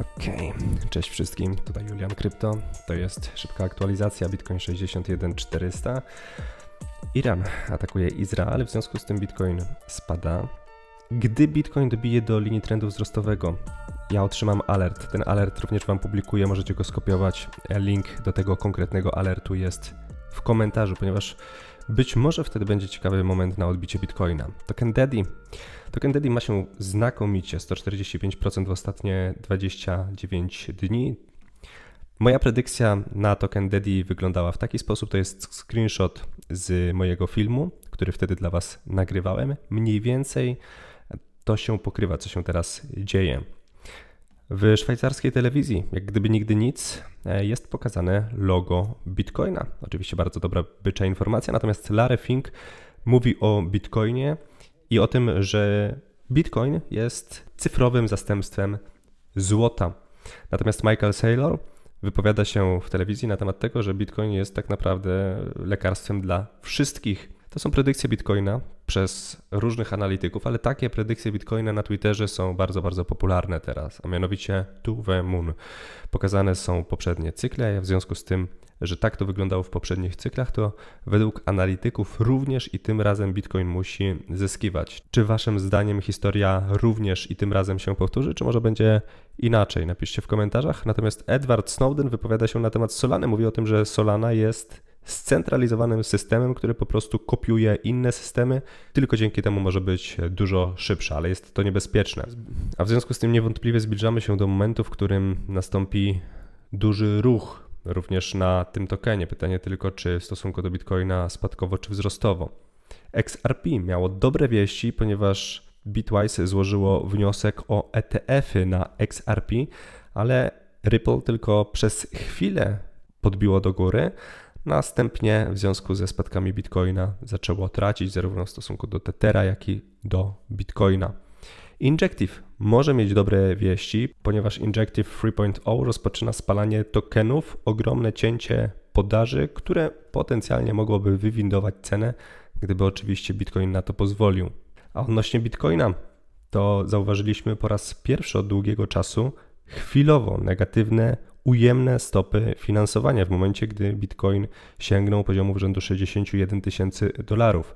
Okej, okay. cześć wszystkim, tutaj Julian Krypto. To jest szybka aktualizacja Bitcoin 61400. Iran atakuje Izrael, w związku z tym Bitcoin spada. Gdy Bitcoin dobije do linii trendu wzrostowego, ja otrzymam alert. Ten alert również Wam publikuję, możecie go skopiować. Link do tego konkretnego alertu jest w komentarzu, ponieważ być może wtedy będzie ciekawy moment na odbicie Bitcoina. Token Daddy. Token Daddy ma się znakomicie 145% w ostatnie 29 dni. Moja predykcja na Token Daddy wyglądała w taki sposób. To jest screenshot z mojego filmu, który wtedy dla Was nagrywałem. Mniej więcej to się pokrywa, co się teraz dzieje. W szwajcarskiej telewizji, jak gdyby nigdy nic, e, jest pokazane logo Bitcoina. Oczywiście bardzo dobra bycza informacja, natomiast Larry Fink mówi o Bitcoinie i o tym, że Bitcoin jest cyfrowym zastępstwem złota. Natomiast Michael Saylor wypowiada się w telewizji na temat tego, że Bitcoin jest tak naprawdę lekarstwem dla wszystkich to są predykcje Bitcoina przez różnych analityków, ale takie predykcje Bitcoina na Twitterze są bardzo, bardzo popularne teraz, a mianowicie tu we Moon. Pokazane są poprzednie cykle, a w związku z tym, że tak to wyglądało w poprzednich cyklach, to według analityków również i tym razem Bitcoin musi zyskiwać. Czy waszym zdaniem historia również i tym razem się powtórzy, czy może będzie inaczej? Napiszcie w komentarzach. Natomiast Edward Snowden wypowiada się na temat Solany, mówi o tym, że Solana jest scentralizowanym systemem, który po prostu kopiuje inne systemy, tylko dzięki temu może być dużo szybsza, ale jest to niebezpieczne. A w związku z tym niewątpliwie zbliżamy się do momentu, w którym nastąpi duży ruch również na tym tokenie. Pytanie tylko, czy w stosunku do Bitcoina spadkowo czy wzrostowo. XRP miało dobre wieści, ponieważ Bitwise złożyło wniosek o ETF-y na XRP, ale Ripple tylko przez chwilę podbiło do góry, Następnie w związku ze spadkami Bitcoina zaczęło tracić zarówno w stosunku do Tethera, jak i do Bitcoina. Injective może mieć dobre wieści, ponieważ Injective 3.0 rozpoczyna spalanie tokenów, ogromne cięcie podaży, które potencjalnie mogłoby wywindować cenę, gdyby oczywiście Bitcoin na to pozwolił. A odnośnie Bitcoina, to zauważyliśmy po raz pierwszy od długiego czasu chwilowo negatywne ujemne stopy finansowania w momencie, gdy Bitcoin sięgnął poziomu rzędu 61 tysięcy dolarów.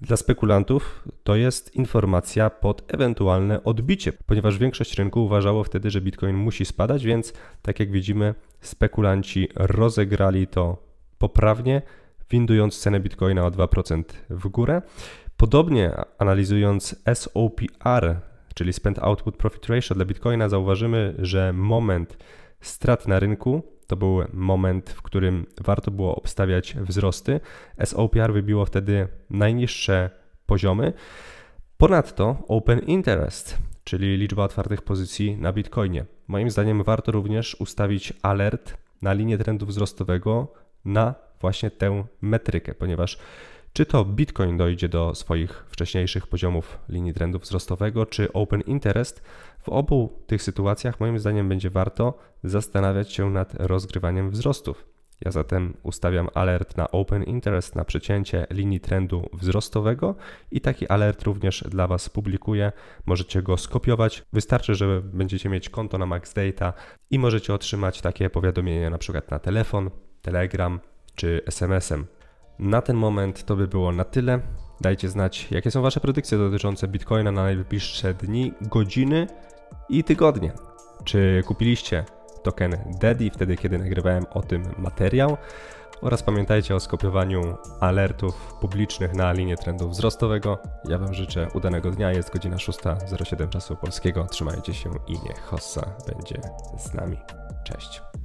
Dla spekulantów to jest informacja pod ewentualne odbicie, ponieważ większość rynku uważało wtedy, że Bitcoin musi spadać, więc tak jak widzimy, spekulanci rozegrali to poprawnie, windując cenę Bitcoina o 2% w górę. Podobnie analizując SOPR, czyli Spend Output Profit Ratio dla Bitcoina, zauważymy, że moment strat na rynku. To był moment, w którym warto było obstawiać wzrosty. SOPR wybiło wtedy najniższe poziomy. Ponadto Open Interest, czyli liczba otwartych pozycji na Bitcoinie. Moim zdaniem warto również ustawić alert na linię trendu wzrostowego na właśnie tę metrykę, ponieważ czy to Bitcoin dojdzie do swoich wcześniejszych poziomów linii trendu wzrostowego, czy Open Interest w obu tych sytuacjach moim zdaniem będzie warto zastanawiać się nad rozgrywaniem wzrostów. Ja zatem ustawiam alert na Open Interest na przecięcie linii trendu wzrostowego i taki alert również dla Was publikuję. Możecie go skopiować. Wystarczy, że będziecie mieć konto na Maxdata i możecie otrzymać takie powiadomienie na przykład na telefon, Telegram czy SMS-em. Na ten moment to by było na tyle. Dajcie znać, jakie są Wasze predykcje dotyczące Bitcoina na najbliższe dni, godziny i tygodnie. Czy kupiliście token DEDI wtedy, kiedy nagrywałem o tym materiał? Oraz pamiętajcie o skopiowaniu alertów publicznych na linię trendu wzrostowego. Ja Wam życzę udanego dnia, jest godzina 6.07 czasu polskiego. Trzymajcie się i niech Hossa będzie z nami. Cześć.